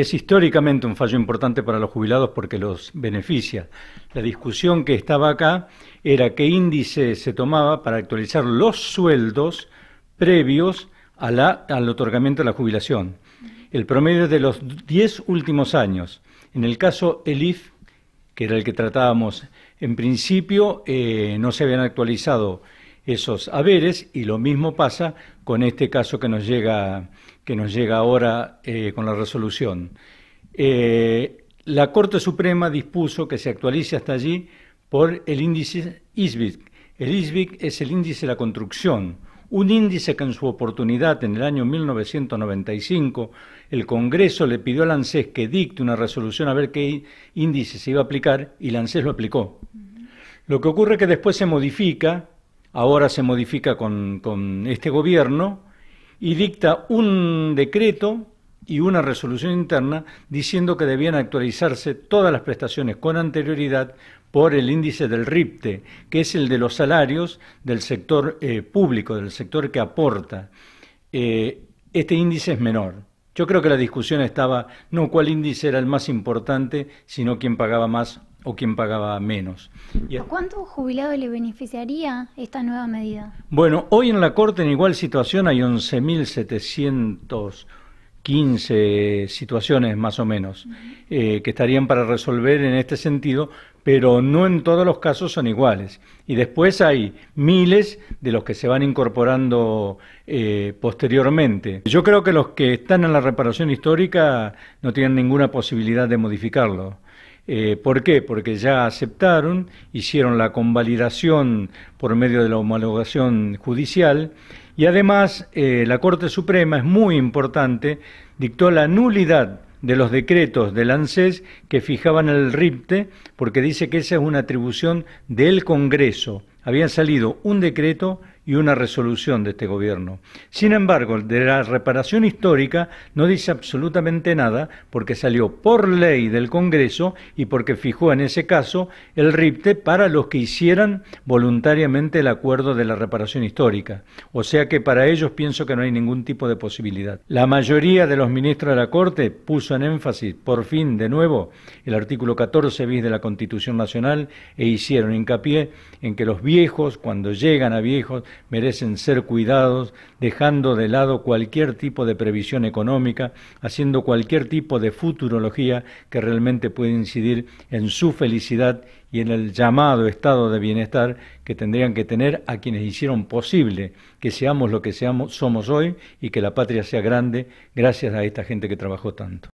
Es históricamente un fallo importante para los jubilados porque los beneficia. La discusión que estaba acá era qué índice se tomaba para actualizar los sueldos previos al otorgamiento de la jubilación. El promedio de los 10 últimos años. En el caso ELIF, que era el que tratábamos, en principio eh, no se habían actualizado esos haberes y lo mismo pasa con este caso que nos llega, que nos llega ahora eh, con la resolución. Eh, la Corte Suprema dispuso que se actualice hasta allí por el índice ISBIC. El ISBIC es el índice de la construcción, un índice que en su oportunidad, en el año 1995, el Congreso le pidió al ANSES que dicte una resolución a ver qué índice se iba a aplicar y el ANSES lo aplicó. Lo que ocurre es que después se modifica ahora se modifica con, este gobierno, y dicta un decreto y una resolución interna diciendo que debían actualizarse todas las prestaciones con anterioridad por el índice del RIPTE, que es el de los salarios del sector eh, público, del sector que aporta. Eh, este índice es menor. Yo creo que la discusión estaba no cuál índice era el más importante, sino quién pagaba más o quien pagaba menos. a... cuántos jubilados le beneficiaría esta nueva medida? Bueno, hoy en la Corte en igual situación hay 11.715 situaciones más o menos eh, que estarían para resolver en este sentido, pero no en todos los casos son iguales. Y después hay miles de los que se van incorporando eh, posteriormente. Yo creo que los que están en la reparación histórica no tienen ninguna posibilidad de modificarlo. Eh, ¿Por qué? Porque ya aceptaron, hicieron la convalidación por medio de la homologación judicial y además eh, la Corte Suprema es muy importante, dictó la nulidad de los decretos del ANSES que fijaban el RIPTE, porque dice que esa es una atribución del Congreso. Había salido un decreto y una resolución de este gobierno. Sin embargo, de la reparación histórica no dice absolutamente nada porque salió por ley del Congreso y porque fijó en ese caso el RIPTE para los que hicieran voluntariamente el acuerdo de la reparación histórica. O sea que para ellos pienso que no hay ningún tipo de posibilidad. La mayoría de los ministros de la Corte puso en énfasis, por fin, de nuevo, el artículo 14 bis de la Constitución Nacional e hicieron hincapié en que los viejos, cuando llegan a viejos, merecen ser cuidados, dejando de lado cualquier tipo de previsión económica, haciendo cualquier tipo de futurología que realmente pueda incidir en su felicidad y en el llamado estado de bienestar que tendrían que tener a quienes hicieron posible que seamos lo que seamos, somos hoy y que la patria sea grande gracias a esta gente que trabajó tanto.